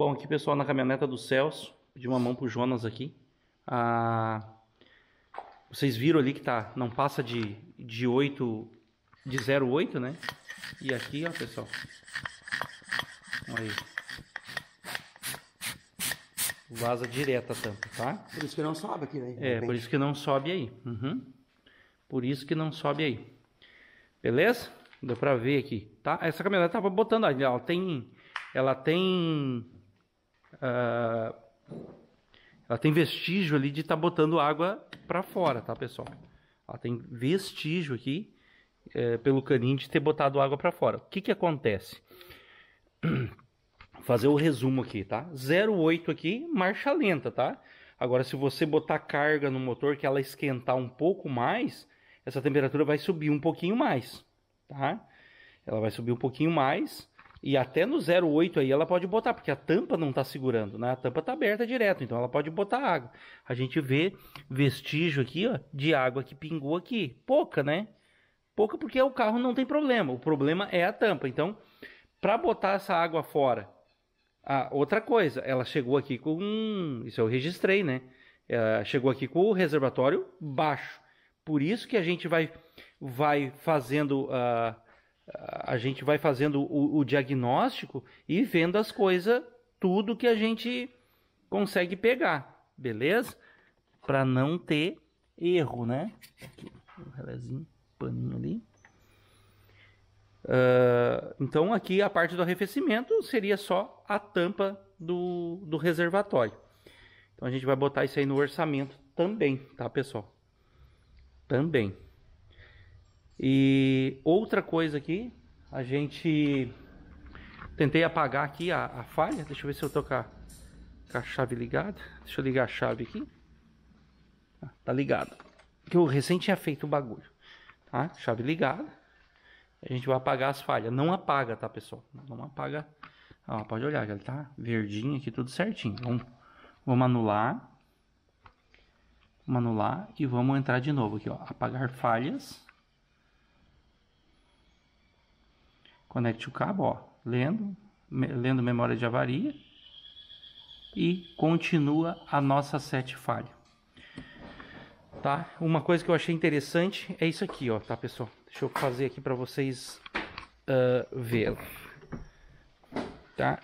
Bom, aqui pessoal na caminhoneta do Celso, pedi uma mão pro Jonas aqui. Ah, vocês viram ali que tá, não passa de, de 8, de 0,8, né? E aqui, ó pessoal, olha aí. Vaza direto a tampa, tá? Por isso que não sobe aqui, né? É, por isso que não sobe aí. Uhum. Por isso que não sobe aí. Beleza? Deu pra ver aqui, tá? Essa caminhonete tava botando ali, ela tem... Ela tem Uh, ela tem vestígio ali de estar tá botando água para fora, tá, pessoal? Ela tem vestígio aqui é, pelo caninho de ter botado água para fora. O que que acontece? Vou fazer o resumo aqui, tá? 0,8 aqui, marcha lenta, tá? Agora, se você botar carga no motor, que ela esquentar um pouco mais, essa temperatura vai subir um pouquinho mais, tá? Ela vai subir um pouquinho mais e até no 08 aí ela pode botar, porque a tampa não está segurando, né? A tampa está aberta direto, então ela pode botar água. A gente vê vestígio aqui, ó, de água que pingou aqui. Pouca, né? Pouca porque o carro não tem problema. O problema é a tampa. Então, para botar essa água fora, ah, outra coisa, ela chegou aqui com. isso eu registrei, né? Ela é, chegou aqui com o reservatório baixo. Por isso que a gente vai, vai fazendo. Uh, a gente vai fazendo o, o diagnóstico e vendo as coisas, tudo que a gente consegue pegar, beleza? Para não ter erro, né? Aqui, um relézinho, paninho ali. Uh, então aqui a parte do arrefecimento seria só a tampa do, do reservatório. Então a gente vai botar isso aí no orçamento também, tá pessoal? Também. E outra coisa aqui, a gente tentei apagar aqui a, a falha. Deixa eu ver se eu tô com a, com a, chave ligada. Deixa eu ligar a chave aqui. Ah, tá ligado. Que eu recém tinha feito o bagulho. Tá? Chave ligada. A gente vai apagar as falhas. Não apaga, tá, pessoal? Não apaga. Ó, pode olhar, já tá verdinho aqui, tudo certinho. Vamos, vamos anular. Vamos anular e vamos entrar de novo aqui, ó. Apagar falhas. Conecte o cabo, ó, lendo, lendo memória de avaria e continua a nossa sete falha. Tá? Uma coisa que eu achei interessante é isso aqui, ó, tá, pessoal? Deixa eu fazer aqui para vocês uh, ah, verem. Tá?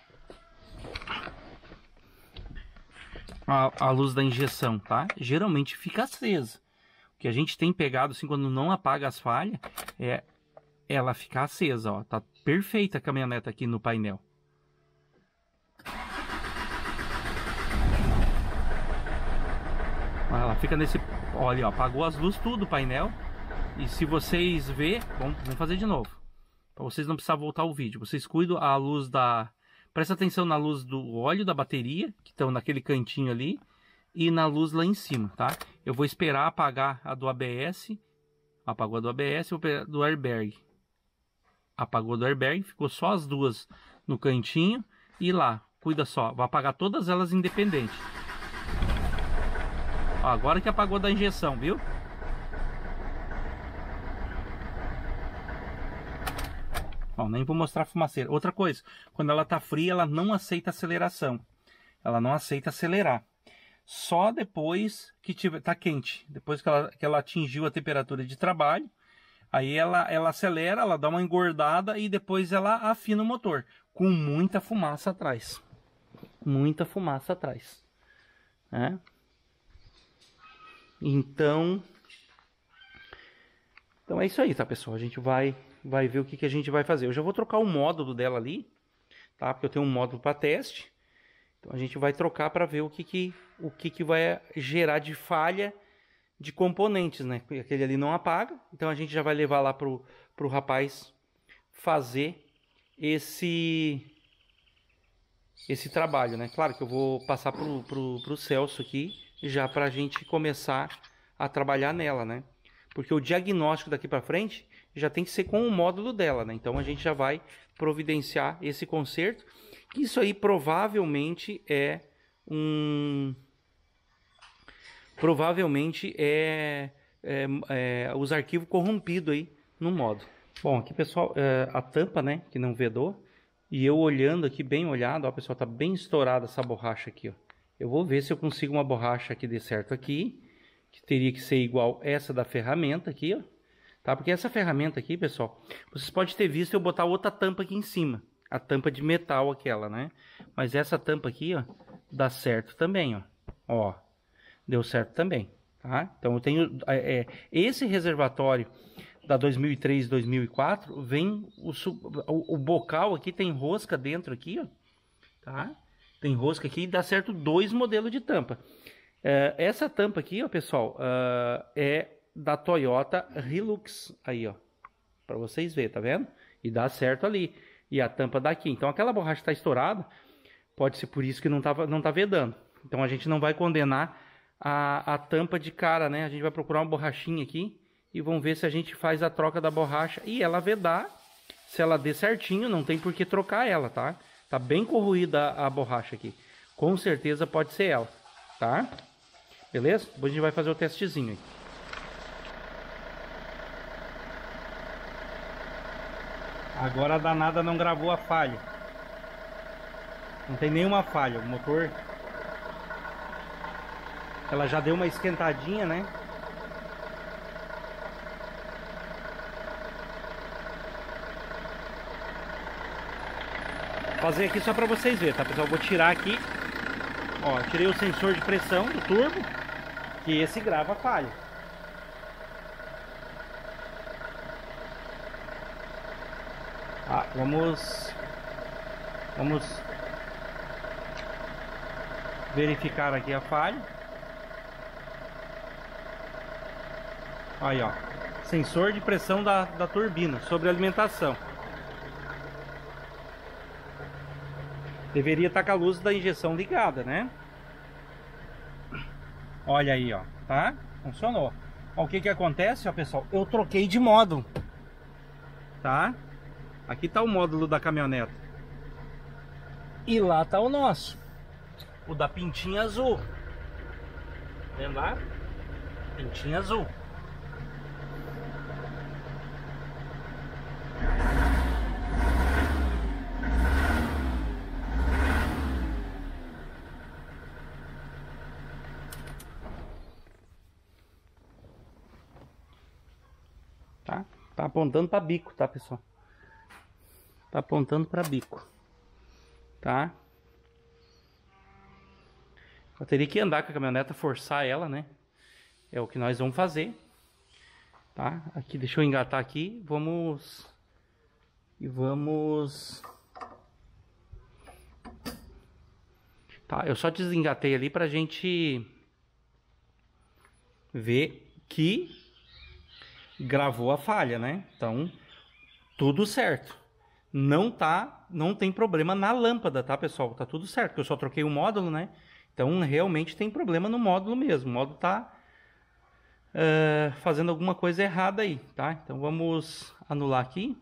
A, a, luz da injeção, tá? Geralmente fica acesa. O que a gente tem pegado, assim, quando não apaga as falhas, é ela ficar acesa, ó. Tá perfeita a caminhoneta aqui no painel. Ela fica nesse... Olha, ó, apagou as luzes tudo o painel. E se vocês ver, vamos, vamos fazer de novo. Para vocês não precisar voltar o vídeo. Vocês cuidam a luz da... Presta atenção na luz do óleo da bateria, que estão naquele cantinho ali. E na luz lá em cima, tá? Eu vou esperar apagar a do ABS. Apagou a do ABS, e do airbag apagou do airbag, ficou só as duas no cantinho e lá, cuida só, vai apagar todas elas independente. Ó, agora que apagou da injeção, viu? Bom, nem vou mostrar a fumaceira. Outra coisa, quando ela tá fria, ela não aceita aceleração. Ela não aceita acelerar. Só depois que tiver, tá quente, depois que ela, que ela atingiu a temperatura de trabalho, Aí ela, ela acelera, ela dá uma engordada e depois ela afina o motor. Com muita fumaça atrás. Muita fumaça atrás. Né? Então... Então é isso aí, tá, pessoal? A gente vai, vai ver o que, que a gente vai fazer. Eu já vou trocar o módulo dela ali, tá? Porque eu tenho um módulo para teste. Então a gente vai trocar para ver o que, que, o que, que vai gerar de falha de componentes, né? Aquele ali não apaga, então a gente já vai levar lá pro, pro rapaz fazer esse esse trabalho, né? Claro que eu vou passar pro, pro, pro Celso aqui, já para a gente começar a trabalhar nela, né? Porque o diagnóstico daqui para frente já tem que ser com o módulo dela, né? Então a gente já vai providenciar esse conserto. Isso aí provavelmente é um provavelmente é, é, é os arquivos corrompidos aí no modo. Bom, aqui pessoal, é, a tampa, né, que não vedou, e eu olhando aqui, bem olhado, ó pessoal, tá bem estourada essa borracha aqui, ó. Eu vou ver se eu consigo uma borracha que dê certo aqui, que teria que ser igual essa da ferramenta aqui, ó. Tá? Porque essa ferramenta aqui, pessoal, vocês podem ter visto eu botar outra tampa aqui em cima. A tampa de metal aquela, né? Mas essa tampa aqui, ó, dá certo também, ó. Ó, deu certo também. Tá? Então eu tenho é, é esse reservatório da 2003 2004 vem o, o, o, bocal aqui tem rosca dentro aqui, ó, tá? Tem rosca aqui e dá certo dois modelos de tampa. É, essa tampa aqui, ó, pessoal, uh, é da Toyota Hilux aí, ó, para vocês verem, tá vendo? E dá certo ali. E a tampa daqui. Então aquela borracha está estourada, pode ser por isso que não tava não tá vedando. Então a gente não vai condenar a, a tampa de cara, né? A gente vai procurar uma borrachinha aqui e vamos ver se a gente faz a troca da borracha e ela vedar. Se ela der certinho, não tem por que trocar ela, tá? Tá bem corroída a, a borracha aqui. Com certeza pode ser ela, tá? Beleza? Depois a gente vai fazer o testezinho aí. Agora a danada não gravou a falha. Não tem nenhuma falha. O motor ela já deu uma esquentadinha, né? Vou fazer aqui só para vocês verem, tá pessoal? Vou tirar aqui, ó, tirei o sensor de pressão do turbo, que esse grava falha. Ah, vamos vamos verificar aqui a falha Aí, ó. Sensor de pressão da, da turbina sobre alimentação. Deveria estar tá com a luz da injeção ligada, né? Olha aí, ó. Tá? Funcionou. Ó, o que que acontece, ó, pessoal? Eu troquei de módulo. Tá? Aqui tá o módulo da caminhoneta. E lá tá o nosso. O da pintinha azul. vem lá Pintinha azul. apontando para bico, tá, pessoal? Tá apontando para bico. Tá? Eu teria que andar com a caminhoneta, forçar ela, né? É o que nós vamos fazer. Tá? Aqui, deixa eu engatar aqui. Vamos... E vamos... Tá, eu só desengatei ali pra gente ver que gravou a falha, né? Então, tudo certo. Não tá, não tem problema na lâmpada, tá, pessoal? Tá tudo certo, eu só troquei o módulo, né? Então, realmente tem problema no módulo mesmo. O módulo tá uh, fazendo alguma coisa errada aí, tá? Então, vamos anular aqui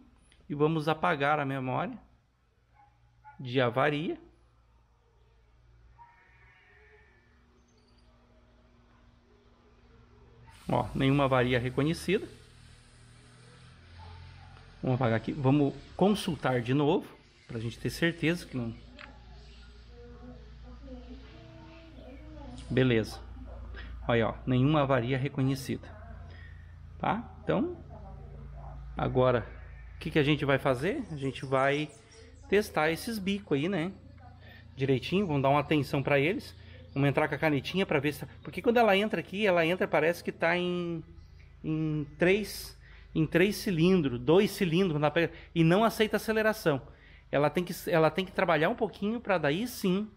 e vamos apagar a memória de avaria. Ó, nenhuma avaria reconhecida. Vamos apagar aqui. Vamos consultar de novo. Para a gente ter certeza que não... Beleza. Olha, ó, nenhuma avaria reconhecida. Tá? Então, agora, o que, que a gente vai fazer? A gente vai testar esses bicos aí, né? Direitinho, vamos dar uma atenção para eles. Vamos entrar com a canetinha para ver se... Tá- Porque quando ela entra aqui, ela entra, parece que tá em, em três em três cilindros, dois cilindros na pega, e não aceita aceleração. Ela tem que, ela tem que trabalhar um pouquinho para daí sim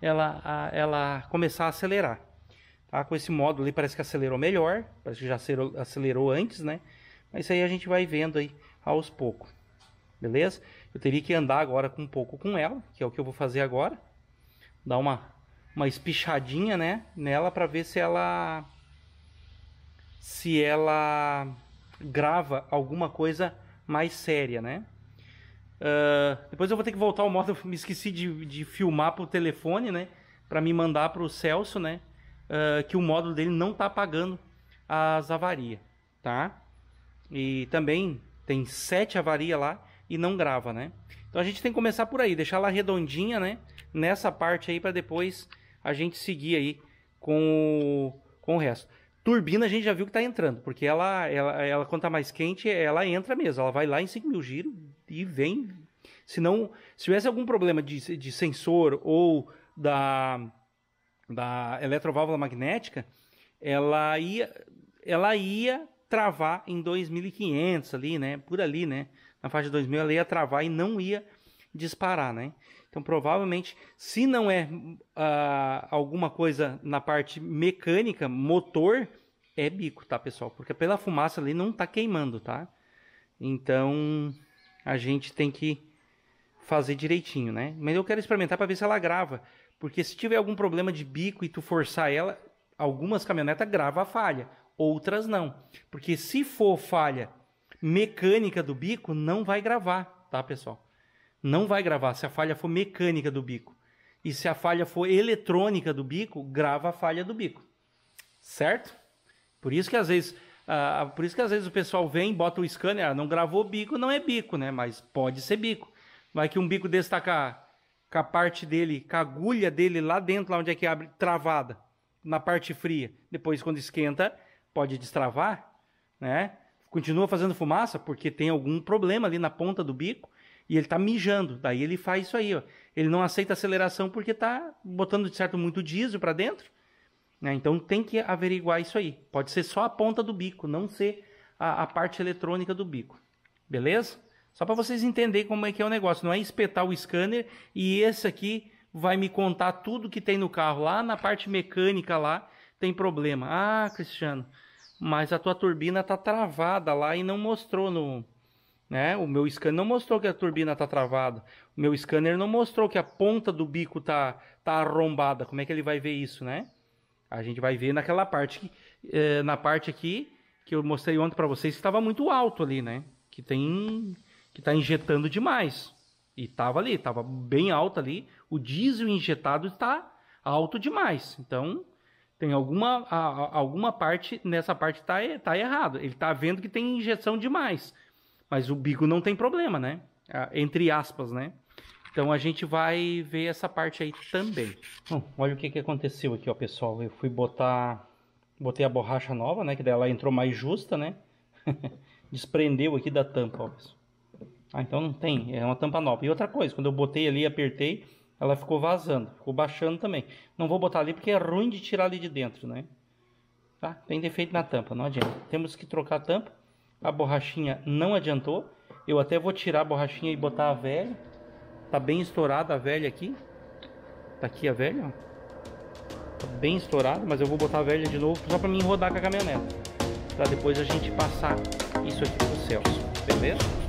ela, a, ela começar a acelerar. Tá? Com esse módulo ali parece que acelerou melhor, parece que já acelerou, acelerou antes, né? Mas isso aí a gente vai vendo aí aos poucos. Beleza? Eu teria que andar agora com um pouco com ela, que é o que eu vou fazer agora. Dar uma, uma espichadinha né, nela para ver se ela... Se ela grava alguma coisa mais séria, né? Uh, depois eu vou ter que voltar ao modo, me esqueci de, de filmar pro telefone, né? Para me mandar pro Celso, né? Uh, que o módulo dele não tá pagando as avarias, tá? E também tem sete avarias lá e não grava, né? Então a gente tem que começar por aí, deixar ela redondinha, né? Nessa parte aí para depois a gente seguir aí com o, com o resto. Turbina a gente já viu que tá entrando, porque ela, ela, ela quando tá mais quente, ela entra mesmo. Ela vai lá em 5 mil giros e vem. Se não, se tivesse algum problema de, de sensor ou da, da eletroválvula magnética, ela ia, ela ia travar em 2.500 ali, né? Por ali, né? Na faixa de 2.000 ela ia travar e não ia disparar, né? Então, provavelmente, se não é uh, alguma coisa na parte mecânica, motor, é bico, tá, pessoal? Porque é pela fumaça ali não tá queimando, tá? Então, a gente tem que fazer direitinho, né? Mas eu quero experimentar para ver se ela grava. Porque se tiver algum problema de bico e tu forçar ela, algumas caminhonetas gravam a falha, outras não. Porque se for falha mecânica do bico, não vai gravar, tá, pessoal? não vai gravar. Se a falha for mecânica do bico e se a falha for eletrônica do bico, grava a falha do bico. Certo? Por isso que às vezes, por isso que às vezes o pessoal vem, bota o scanner, ah, não gravou bico, não é bico, né? Mas pode ser bico. Vai que um bico desse tá com a, com a parte dele, com a agulha dele lá dentro, lá onde é que abre, travada, na parte fria. Depois quando esquenta, pode destravar, né? Continua fazendo fumaça porque tem algum problema ali na ponta do bico e ele tá mijando. Daí ele faz isso aí, ó. Ele não aceita aceleração porque tá botando, de certo, muito diesel para dentro. Né? Então tem que averiguar isso aí. Pode ser só a ponta do bico, não ser a, a parte eletrônica do bico. Beleza? Só para vocês entenderem como é que é o negócio. Não é espetar o scanner e esse aqui vai me contar tudo que tem no carro. Lá na parte mecânica lá tem problema. Ah, Cristiano, mas a tua turbina tá travada lá e não mostrou no né? O meu scanner não mostrou que a turbina está travada. O meu scanner não mostrou que a ponta do bico está tá arrombada. Como é que ele vai ver isso, né? A gente vai ver naquela parte, que, eh, na parte aqui que eu mostrei ontem para vocês, estava muito alto ali, né? Que tem que está injetando demais. E estava ali, estava bem alto ali. O diesel injetado está alto demais. Então, tem alguma, a, alguma parte nessa parte está tá errado. Ele está vendo que tem injeção demais. Mas o bico não tem problema, né? Ah, entre aspas, né? Então a gente vai ver essa parte aí também. Bom, olha o que, que aconteceu aqui, ó, pessoal. Eu fui botar... Botei a borracha nova, né? Que dela entrou mais justa, né? Desprendeu aqui da tampa, ó, pessoal. Ah, então não tem. É uma tampa nova. E outra coisa, quando eu botei ali e apertei, ela ficou vazando. Ficou baixando também. Não vou botar ali porque é ruim de tirar ali de dentro, né? Tá? Tem defeito na tampa, não adianta. Temos que trocar a tampa a borrachinha não adiantou. Eu até vou tirar a borrachinha e botar a velha. Tá bem estourada a velha aqui. Tá aqui a velha, ó. Tá bem estourada, mas eu vou botar a velha de novo só pra mim rodar com a caminhonete. Pra depois a gente passar isso aqui pro Celso, beleza?